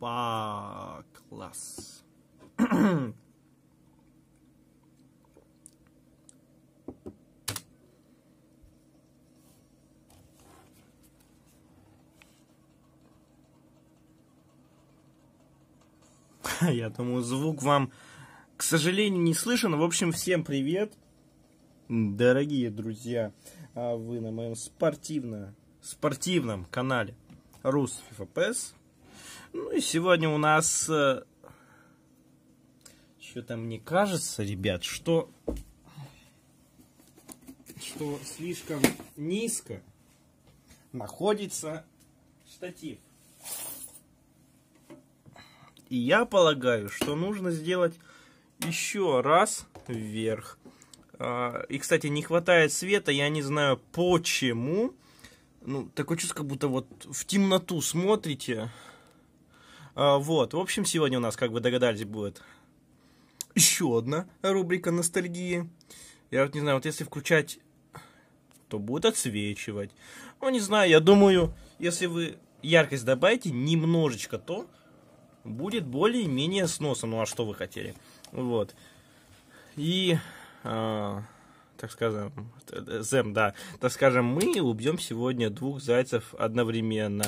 Опа, класс. Я думаю, звук вам, к сожалению, не слышен. В общем, всем привет, дорогие друзья. А вы на моем спортивно спортивном канале Рус ФПС. Ну и сегодня у нас... Э, Что-то мне кажется, ребят, что... Что слишком низко находится штатив. И я полагаю, что нужно сделать еще раз вверх. А, и, кстати, не хватает света, я не знаю почему. Ну, такое чувство, как будто вот в темноту смотрите. А, вот, в общем, сегодня у нас, как вы догадались, будет еще одна рубрика ностальгии. Я вот не знаю, вот если включать, то будет отсвечивать. Ну, не знаю, я думаю, если вы яркость добавите немножечко, то будет более-менее сносно. Ну, а что вы хотели? Вот. И, э, так скажем, Зем, да, так скажем, мы убьем сегодня двух зайцев одновременно.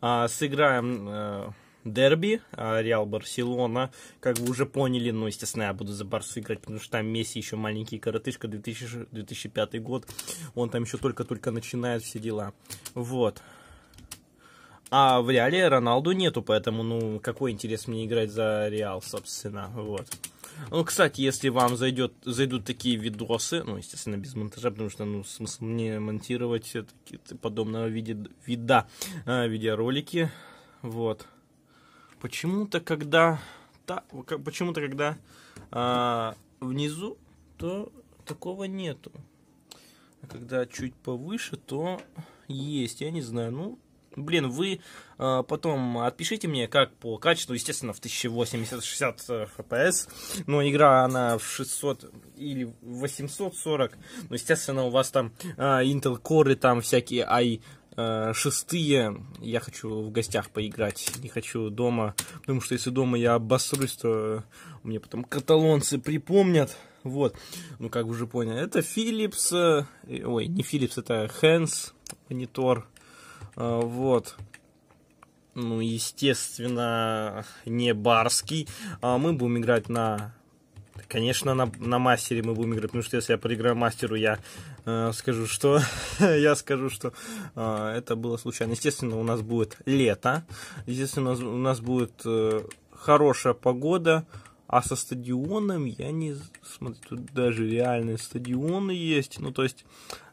Э, сыграем... Э, дерби, а, Реал Барселона, как вы уже поняли, ну, естественно, я буду за Барсу играть, потому что там Месси еще маленький коротышка, 2000, 2005 год, он там еще только-только начинает все дела, вот. А в Реале Роналду нету, поэтому, ну, какой интерес мне играть за Реал, собственно, вот. Ну, кстати, если вам зайдет, зайдут такие видосы, ну, естественно, без монтажа, потому что, ну, смысл мне монтировать все такие подобного виде, вида э, видеоролики, вот. Почему-то, когда... Та, почему-то, когда а, внизу, то такого нету. А когда чуть повыше, то есть. Я не знаю, ну... Блин, вы э, потом отпишите мне, как по качеству, естественно, в 1080-60 FPS, но игра, она в 600 или 840, но, ну, естественно, у вас там э, Intel Core, и там всякие i Э, шестые я хочу в гостях поиграть, не хочу дома, потому что если дома я обосрусь, то мне потом каталонцы припомнят. Вот, ну как вы уже поняли, это Philips, э, ой, не Philips, это Hands монитор, э, вот. Ну, естественно, не барский. А мы будем играть на Конечно, на, на мастере мы будем играть, потому что если я проиграю мастеру, я э, скажу, что я скажу, что э, это было случайно. Естественно, у нас будет лето, естественно, у нас, у нас будет э, хорошая погода, а со стадионом я не смотрю, тут даже реальные стадионы есть. Ну, то есть,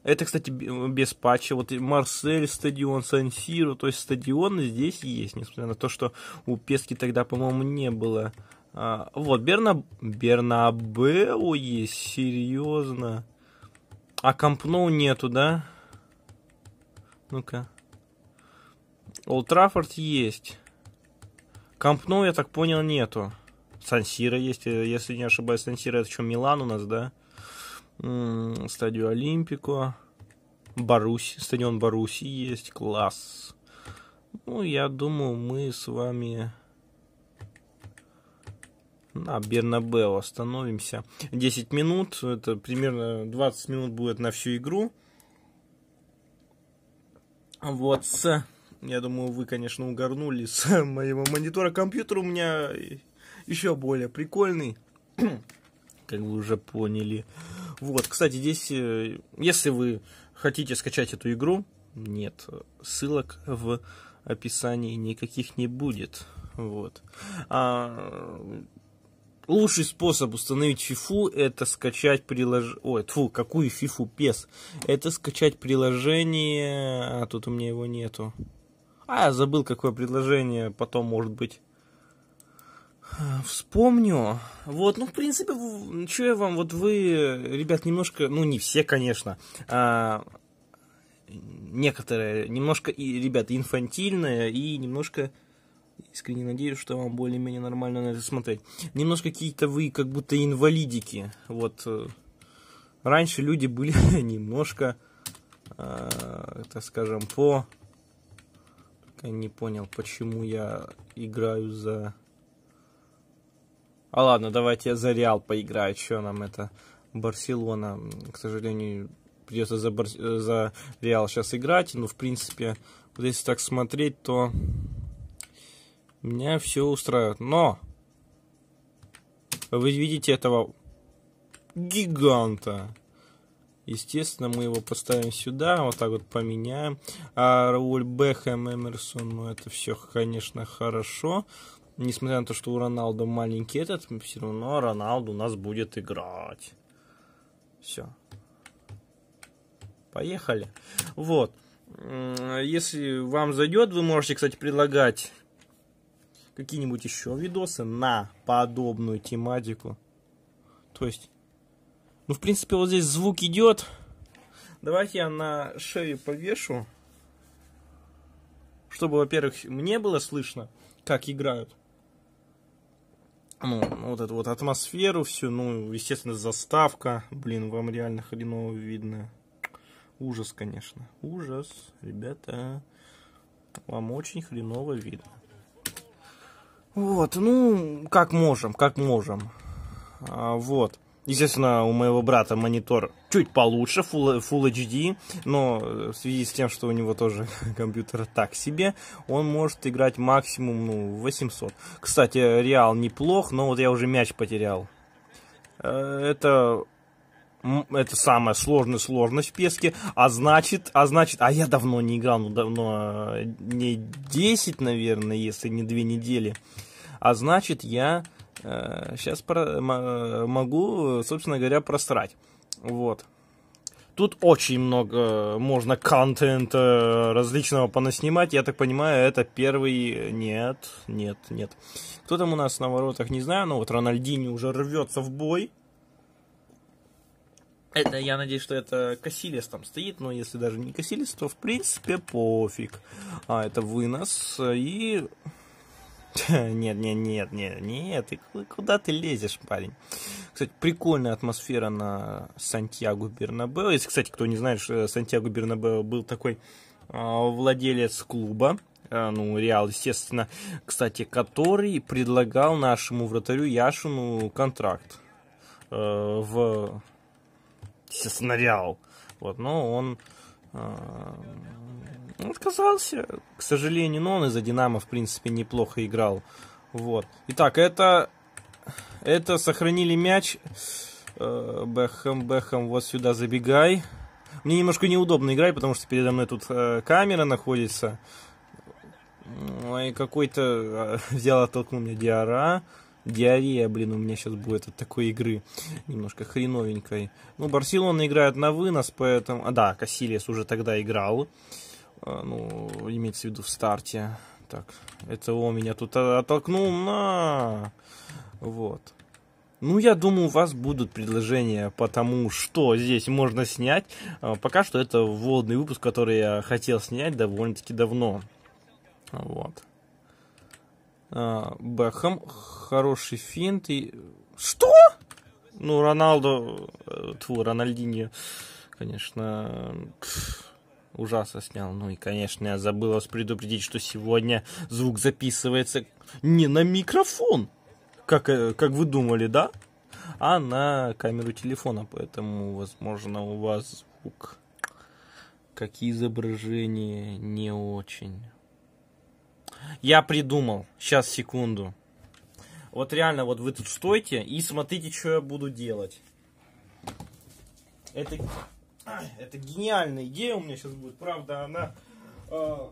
это, кстати, без патча. Вот Марсель стадион, сан то есть стадионы здесь есть, несмотря на то, что у Пески тогда, по-моему, не было а, вот, Берна... Бернабеу есть, серьезно. А Кампноу нету, да? Ну-ка. Олд Траффорд есть. Кампноу, я так понял, нету. Сансира есть, э, если не ошибаюсь, Сансира это что, Милан у нас, да? Стадио Олимпико. Баруси, стадион Баруси есть, класс. Ну, я думаю, мы с вами на Бернабео остановимся. 10 минут, это примерно 20 минут будет на всю игру. Вот, с, я думаю, вы, конечно, угорнули с моего монитора. Компьютер у меня еще более прикольный, как вы уже поняли. Вот, кстати, здесь, э, если вы хотите скачать эту игру, нет, ссылок в описании никаких не будет. Вот. А, Лучший способ установить Fifu – это скачать приложение... Ой, тьфу, какую Fifu пес. Это скачать приложение... А, тут у меня его нету. А, я забыл, какое приложение потом может быть. Вспомню. Вот, ну, в принципе, что я вам... Вот вы, ребят, немножко... Ну, не все, конечно. А, некоторые немножко, и, ребят, инфантильные и немножко Искренне надеюсь, что вам более-менее нормально на это смотреть. Немножко какие-то вы как будто инвалидики. Вот э, раньше люди были немножко, э, так скажем, по... Я не понял, почему я играю за... А ладно, давайте я за Реал поиграю, что нам это... Барселона, к сожалению, придется за, Бар... Э, за Реал сейчас играть. Но, ну, в принципе, вот если так смотреть, то меня все устраивает. Но вы видите этого гиганта. Естественно, мы его поставим сюда, вот так вот поменяем. А Рауль Бэхэм, Эмерсон, ну это все, конечно, хорошо. Несмотря на то, что у Роналду маленький этот, все равно Роналду у нас будет играть. Все. Поехали. Вот. Если вам зайдет, вы можете, кстати, предлагать какие-нибудь еще видосы на подобную тематику. То есть, ну, в принципе, вот здесь звук идет. Давайте я на шею повешу, чтобы, во-первых, мне было слышно, как играют. Ну, вот эту вот атмосферу всю, ну, естественно, заставка. Блин, вам реально хреново видно. Ужас, конечно. Ужас, ребята. Вам очень хреново видно. Вот, ну, как можем, как можем. А, вот. Естественно, у моего брата монитор чуть получше, Full, Full HD, но э, в связи с тем, что у него тоже компьютер так себе, он может играть максимум ну, 800. Кстати, Реал неплох, но вот я уже мяч потерял. Э, это это самая сложная сложность в песке, а значит, а значит, а я давно не играл, ну давно, э, не 10, наверное, если не 2 недели, а значит, я э, сейчас про, э, могу, собственно говоря, просрать, вот. Тут очень много э, можно контента различного понаснимать. Я так понимаю, это первый... Нет, нет, нет. Кто там у нас на воротах, не знаю. Но вот Рональдини уже рвется в бой. Это, я надеюсь, что это Касилис там стоит, но если даже не Касилис, то в принципе пофиг. А, это вынос и... Нет, нет, нет, нет, нет, ты, куда ты лезешь, парень? Кстати, прикольная атмосфера на Сантьяго Бернабео. Если, кстати, кто не знает, что Сантьяго Бернабео был такой а, владелец клуба, а, ну, Реал, естественно, кстати, который предлагал нашему вратарю Яшину контракт э, в снарял. Вот, но он а, отказался, к сожалению, но он из-за Динамо, в принципе, неплохо играл. Вот. Итак, это, это сохранили мяч. Э, Бэхэм, Бэхэм, вот сюда забегай. Мне немножко неудобно играть, потому что передо мной тут э, камера находится. Ой, какой-то а, взял оттолкнул меня Диара диарея, блин, у меня сейчас будет от такой игры немножко хреновенькой. Ну, Барселона играет на вынос, поэтому... А, да, Кассилиес уже тогда играл. А, ну, имеется в виду в старте. Так, это он меня тут оттолкнул на... Вот. Ну, я думаю, у вас будут предложения по тому, что здесь можно снять. А, пока что это вводный выпуск, который я хотел снять довольно-таки давно. Вот. А, Бэхэм, хороший финт и... Что? Ну, Роналду, э, тьфу, Рональдини, конечно, ужасно снял. Ну и, конечно, я забыл вас предупредить, что сегодня звук записывается не на микрофон, как, э, как вы думали, да? А на камеру телефона, поэтому, возможно, у вас звук как изображение не очень. Я придумал. Сейчас, секунду. Вот реально, вот вы тут стойте и смотрите, что я буду делать. Это, это гениальная идея у меня сейчас будет. Правда, она э,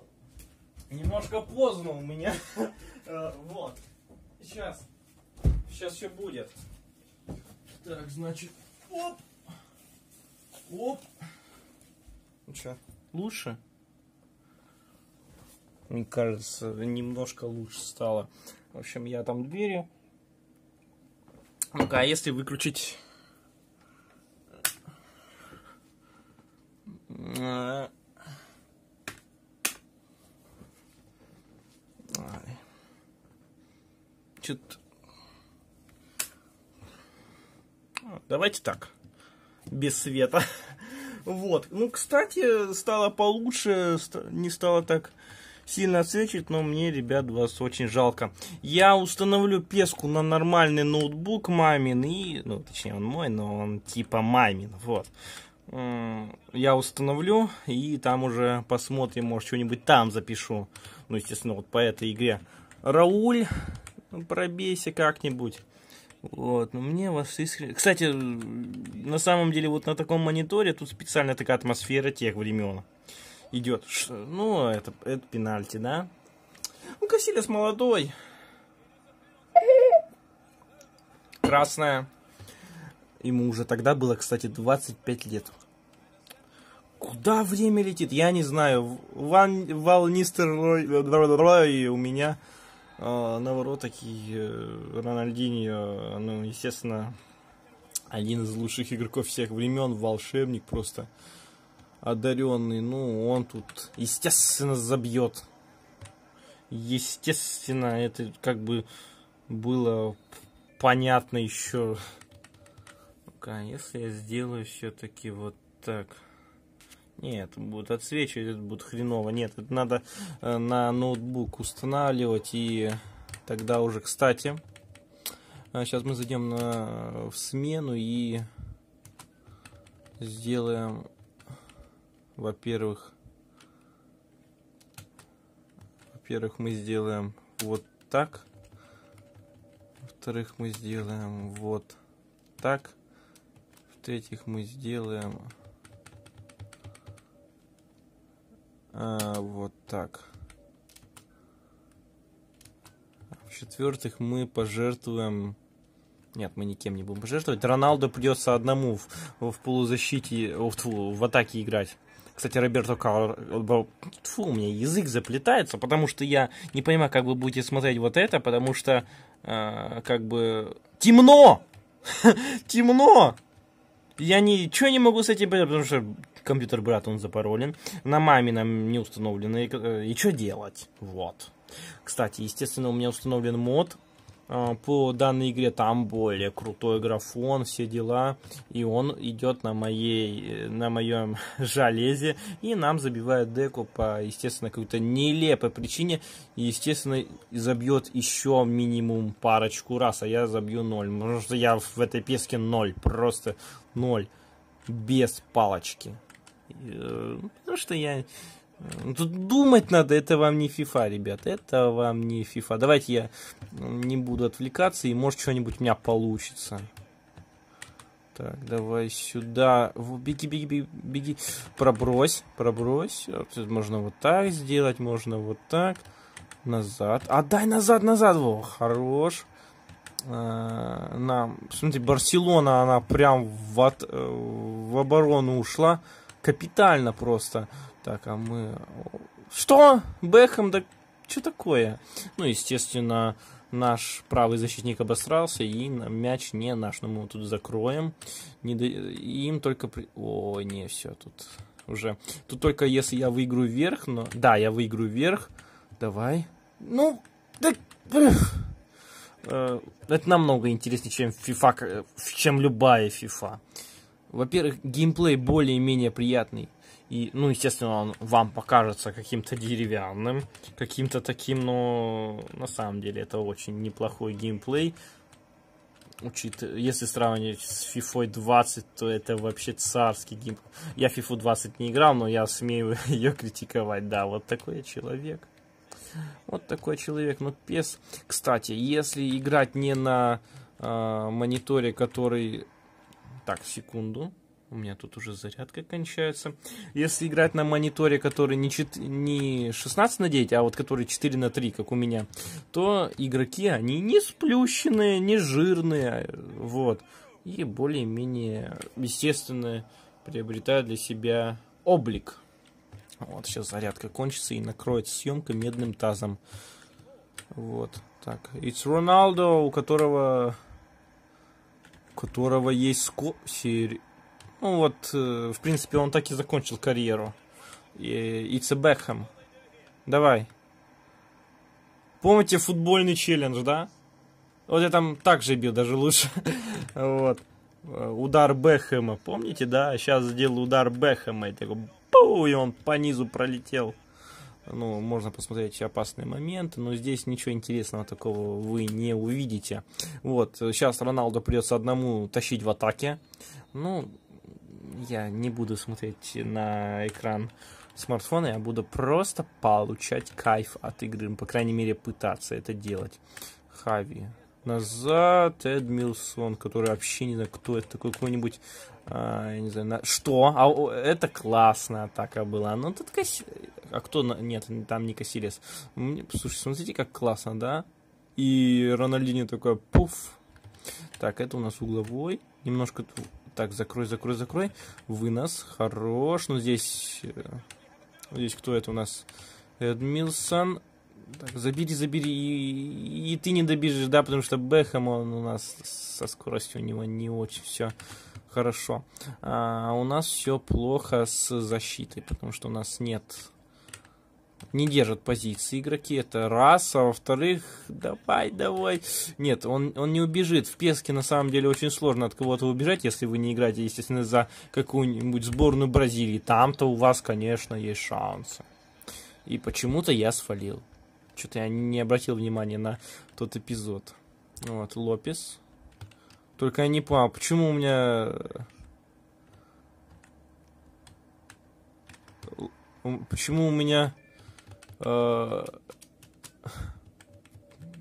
немножко поздно у меня. э, вот. Сейчас. Сейчас все будет. Так, значит. Оп. Оп. Ну что, лучше? мне кажется, немножко лучше стало. В общем, я там двери. Ну-ка, а если выключить... Значит, давайте так, без света. Вот. Ну, кстати, стало получше, не стало так сильно отсвечивает, но мне, ребят, вас очень жалко. Я установлю песку на нормальный ноутбук мамин, и, ну, точнее, он мой, но он типа мамин, вот. Я установлю, и там уже посмотрим, может, что-нибудь там запишу. Ну, естественно, вот по этой игре. Рауль, ну, пробейся как-нибудь. Вот, но ну, мне вас искренне... Кстати, на самом деле, вот на таком мониторе тут специально такая атмосфера тех времен идет, ну, это, это пенальти, да? Ну, Касилес молодой. Красная. Ему уже тогда было, кстати, 25 лет. Куда время летит? Я не знаю. Ван, Вал Нистер Рой, э, Рой, Рой у меня э, на воротах и э, Рональдиньо, ну, естественно, один из лучших игроков всех времен, волшебник просто. Э, одаренный, ну, он тут, естественно, забьет. Естественно, это как бы было понятно еще. Ну-ка, а если я сделаю все-таки вот так. Нет, будет отсвечивать, это будет хреново. Нет, это надо э, на ноутбук устанавливать и тогда уже, кстати, сейчас э, мы зайдем на, э, в смену и сделаем во-первых, во-первых, мы сделаем вот так. Во-вторых, мы сделаем вот так. В-третьих, мы сделаем а, вот так. В-четвертых, мы пожертвуем... Нет, мы никем не будем пожертвовать. Роналду придется одному в, в полузащите, в, в атаке играть. Кстати, Роберто Карло... Тьфу, у меня язык заплетается, потому что я не понимаю, как вы будете смотреть вот это, потому что э, как бы... Темно! Темно! Я ничего не могу с этим делать, потому что компьютер брат, он запаролен. На маме нам не установлены. Э, и что делать? Вот. Кстати, естественно, у меня установлен мод а, по данной игре там более крутой графон, все дела. И он идет на, моей, э, на моем железе. И нам забивает деку по, естественно, какой-то нелепой причине. И, естественно, забьет еще минимум парочку раз, а я забью ноль. Потому что я в этой песке ноль, просто ноль. Без палочки. Э, ну, потому что я Э, тут думать надо, это вам не FIFA, ребят, это вам не FIFA. Давайте я не буду отвлекаться, и может что-нибудь у меня получится. Так, давай сюда. Беги, беги, беги, беги. Пробрось, пробрось. Можно вот так сделать, можно вот так. Назад. Отдай а, назад, назад. Во, хорош. Э, На, смотрите, Барселона, она прям в, от, э, в оборону ушла. Капитально просто. Так, а мы... Что? Бэхэм, да что такое? Ну, естественно, наш правый защитник обосрался, и мяч не наш. Но мы его тут закроем. Не до... Им только... При... О, не, все, тут уже... Тут только если я выиграю вверх, но... Да, я выиграю вверх. Давай. Ну, да... Э, это намного интереснее, чем FIFA, чем любая FIFA во-первых, геймплей более-менее приятный. И, ну, естественно, он вам покажется каким-то деревянным, каким-то таким, но на самом деле это очень неплохой геймплей. Учит, если сравнивать с FIFA 20, то это вообще царский геймплей. Я FIFA 20 не играл, но я смею ее критиковать. Да, вот такой я человек. Вот такой человек. Ну, пес. Кстати, если играть не на э, мониторе, который так, секунду. У меня тут уже зарядка кончается. Если играть на мониторе, который не, 4, не 16 на 9, а вот который 4 на 3, как у меня, то игроки, они не сплющенные, не жирные, вот. И более-менее, естественно, приобретают для себя облик. Вот, сейчас зарядка кончится и накроет съемка медным тазом. Вот, так. It's Ronaldo, у которого которого есть ско... Сер... Ну вот, э, в принципе, он так и закончил карьеру. Ице Бекхэм. Давай. Помните футбольный челлендж, да? Вот я там так же бил, даже лучше. вот. Э, удар бехема помните, да? Сейчас сделал удар бехема И, такой, бу, и он по низу пролетел ну, можно посмотреть опасные моменты, но здесь ничего интересного такого вы не увидите. Вот, сейчас Роналду придется одному тащить в атаке. Ну, я не буду смотреть на экран смартфона, я буду просто получать кайф от игры, ну, по крайней мере, пытаться это делать. Хави, назад Эд Милсон, который вообще не знаю, кто это такой, какой-нибудь, а, я не знаю, на... что? А это классная атака была. Ну, тут Касси... А кто? Нет, там не Кассилес. Слушай, смотрите, как классно, да? И Рональдини такой, пуф. Так, это у нас угловой. Немножко... Так, закрой, закрой, закрой. Вынос. Хорош. Ну, здесь... Э, здесь кто это у нас? Эдмилсон забери, забери, и, и ты не добежишь, да, потому что Бэхэм, он у нас со скоростью у него не очень все хорошо. А у нас все плохо с защитой, потому что у нас нет не держат позиции игроки, это раз, а во-вторых, давай, давай. Нет, он, он не убежит. В Песке на самом деле очень сложно от кого-то убежать, если вы не играете, естественно, за какую-нибудь сборную Бразилии. Там-то у вас, конечно, есть шансы. И почему-то я свалил. Что-то я не обратил внимания на тот эпизод. Вот, Лопес. Только я не понял, почему у меня... Э, почему у меня... Э...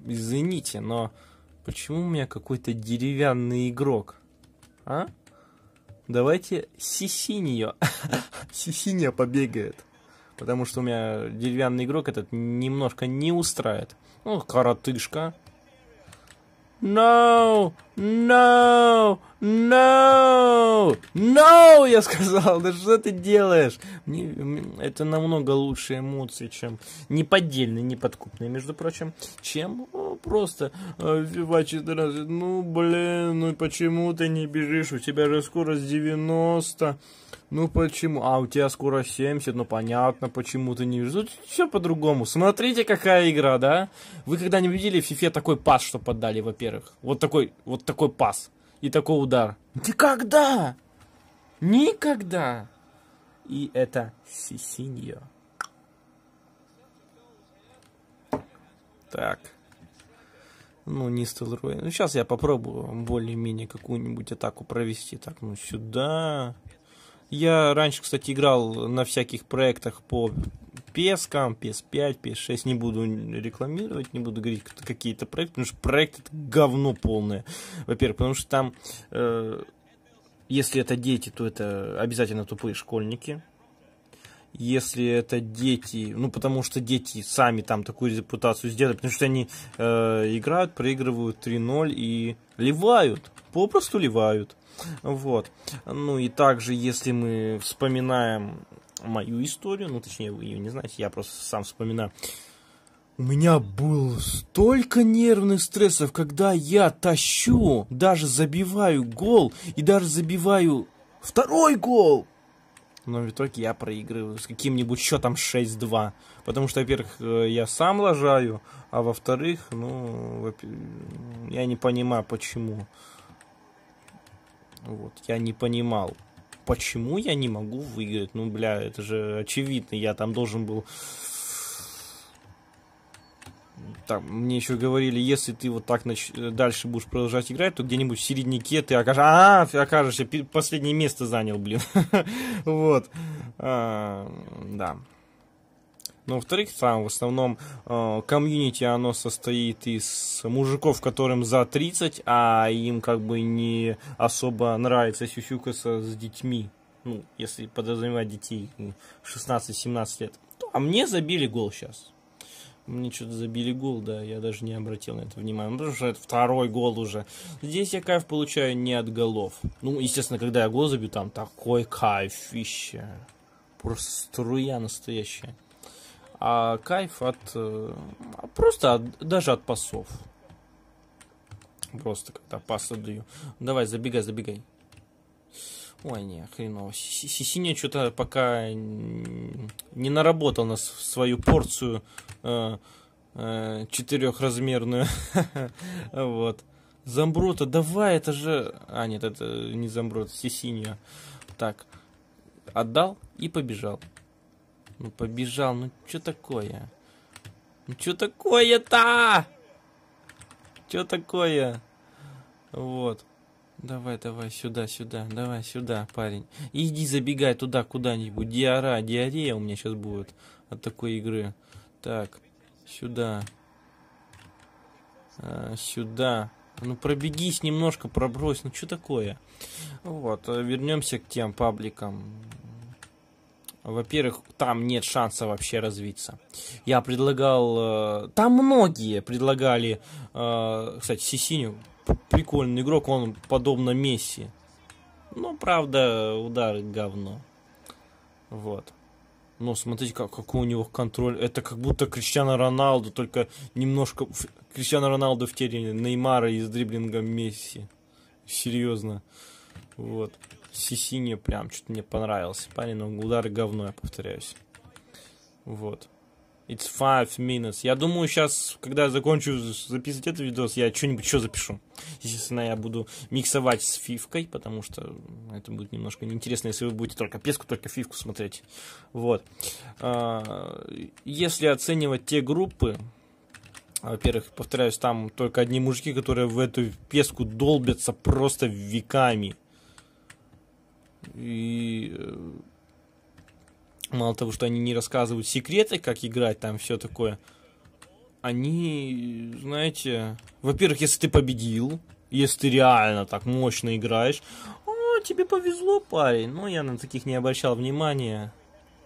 Извините, но почему у меня какой-то деревянный игрок? А? Давайте Сисиньо. Сисиньо побегает потому что у меня деревянный игрок этот немножко не устраивает. Ну, коротышка. No! No! No! No! Я сказал, да что ты делаешь? Мне, это намного лучше эмоции, чем неподдельные, неподкупные, между прочим, чем ну, просто FIFA э, 14. Ну, блин, ну и почему ты не бежишь? У тебя же скорость 90. Ну почему? А у тебя скоро 70, ну понятно, почему ты не видишь. Тут все по-другому. Смотрите, какая игра, да? Вы когда не видели в FIFA такой пас, что поддали, во-первых? Вот такой, вот такой пас. И такой удар. Никогда! Никогда! И это Сисиньо. Так. Ну, не Стелрой. Ну, сейчас я попробую более-менее какую-нибудь атаку провести. Так, ну сюда. Я раньше, кстати, играл на всяких проектах по PS, PS5, PS6. Не буду рекламировать, не буду говорить какие-то проекты, потому что проект это говно полное. Во-первых, потому что там, э, если это дети, то это обязательно тупые школьники. Если это дети, ну потому что дети сами там такую репутацию сделали, потому что они э, играют, проигрывают 3-0 и ливают, попросту ливают. Вот. Ну и также, если мы вспоминаем мою историю, ну точнее, вы ее не знаете, я просто сам вспоминаю. У меня было столько нервных стрессов, когда я тащу, даже забиваю гол и даже забиваю второй гол. Но в итоге я проигрываю с каким-нибудь счетом 6-2. Потому что, во-первых, э, я сам лажаю, а во-вторых, ну, я не понимаю, почему. Вот, я не понимал, почему я не могу выиграть? Ну, бля, это же очевидно, я там должен был... Там, мне еще говорили, если ты вот так нач... Э, дальше будешь продолжать играть, то где-нибудь в середняке ты окажешь... А, окажешься, последнее место занял, блин. вот. А, да. Но, ну, во-вторых, там в основном э, комьюнити, оно состоит из мужиков, которым за 30, а им как бы не особо нравится сюсюкаться с детьми. Ну, если подразумевать детей 16-17 лет. Ну, а мне забили гол сейчас. Мне что-то забили гол, да, я даже не обратил на это внимания, ну, потому что это второй гол уже. Здесь я кайф получаю не от голов. Ну, естественно, когда я гол забью, там такой кайф, кайфище. Просто струя настоящая а кайф от... Э, просто от, даже от пасов. Просто когда пас отдаю. Давай, забегай, забегай. Ой, не, хреново. Сисиня что-то пока не наработал нас свою порцию э, э, четырехразмерную. Вот. Замброта, давай, это же... А, нет, это не Замброт, Сисинья. Так, отдал и побежал. Ну побежал, ну что такое? Ну что такое-то? Что такое? Вот. Давай, давай, сюда, сюда, давай, сюда, парень. Иди забегай туда куда-нибудь. Диара, диарея у меня сейчас будет от такой игры. Так, сюда. А, сюда. Ну пробегись немножко, пробрось, ну что такое? Вот, вернемся к тем пабликам. Во-первых, там нет шанса вообще развиться. Я предлагал... Э, там многие предлагали... Э, кстати, Сисиню прикольный игрок, он подобно Месси. но ну, правда, удары говно. Вот. Но смотрите, как, какой у него контроль. Это как будто Криштиану Роналду, только немножко... Криштиану Роналду в теле Неймара из дриблинга Месси. Серьезно. Вот. Сисине прям что-то мне понравился. Парень, но ну, удар говно, я повторяюсь. Вот. It's five minutes. Я думаю, сейчас, когда я закончу записывать этот видос, я что-нибудь еще запишу. Естественно, я буду миксовать с фивкой, потому что это будет немножко неинтересно, если вы будете только песку, только фивку смотреть. Вот. А, если оценивать те группы, во-первых, повторяюсь, там только одни мужики, которые в эту песку долбятся просто веками. И э, мало того, что они не рассказывают секреты, как играть, там все такое, они, знаете, во-первых, если ты победил, если ты реально так мощно играешь, о, тебе повезло, парень. Но ну, я на таких не обращал внимания,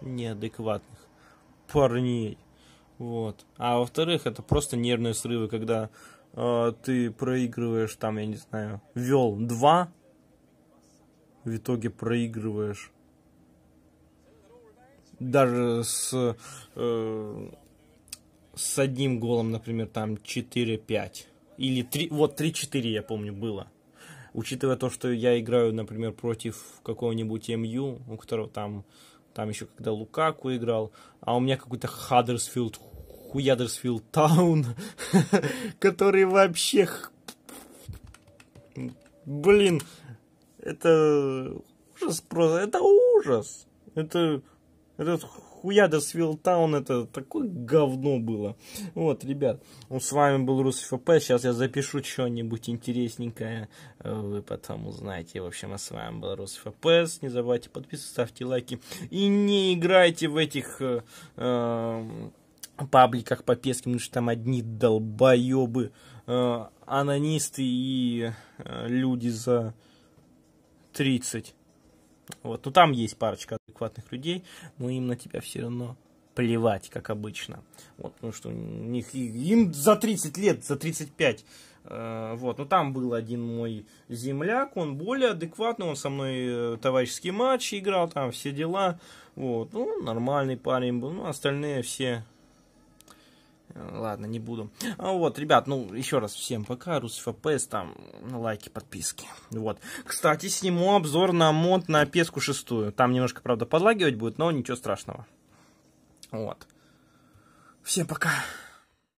неадекватных парней. Вот. А во-вторых, это просто нервные срывы, когда э, ты проигрываешь, там, я не знаю, вел 2, в итоге проигрываешь. Даже с, э, с одним голом, например, там 4-5. Или 3, вот 3-4, я помню, было. Учитывая то, что я играю, например, против какого-нибудь МЮ, у которого там, там еще когда Лукаку играл, а у меня какой-то Хаддерсфилд, Хуядерсфилд Таун, который вообще... Блин, это ужас просто, это ужас. Это этот хуяда с Вилтаун, это такое говно было. Вот, ребят, ну, с вами был РусФП, сейчас я запишу что-нибудь интересненькое, э, вы потом узнаете. В общем, а с вами был РусФП, не забывайте подписываться, ставьте лайки и не играйте в этих... Э, э, пабликах по песке, потому что там одни долбоебы, э, анонисты и э, люди за 30. Вот. Ну, там есть парочка адекватных людей, но им на тебя все равно плевать, как обычно. Вот, потому что у них, им за 30 лет, за 35. Э, вот, но там был один мой земляк, он более адекватный, он со мной э, товарищеский матч играл, там все дела. Вот, ну, нормальный парень был, ну, остальные все Э, ладно, не буду. А вот, ребят, ну, еще раз всем пока. Русфпс, там, лайки, подписки. Вот. Кстати, сниму обзор на мод на песку шестую. Там немножко, правда, подлагивать будет, но ничего страшного. Вот. Всем пока.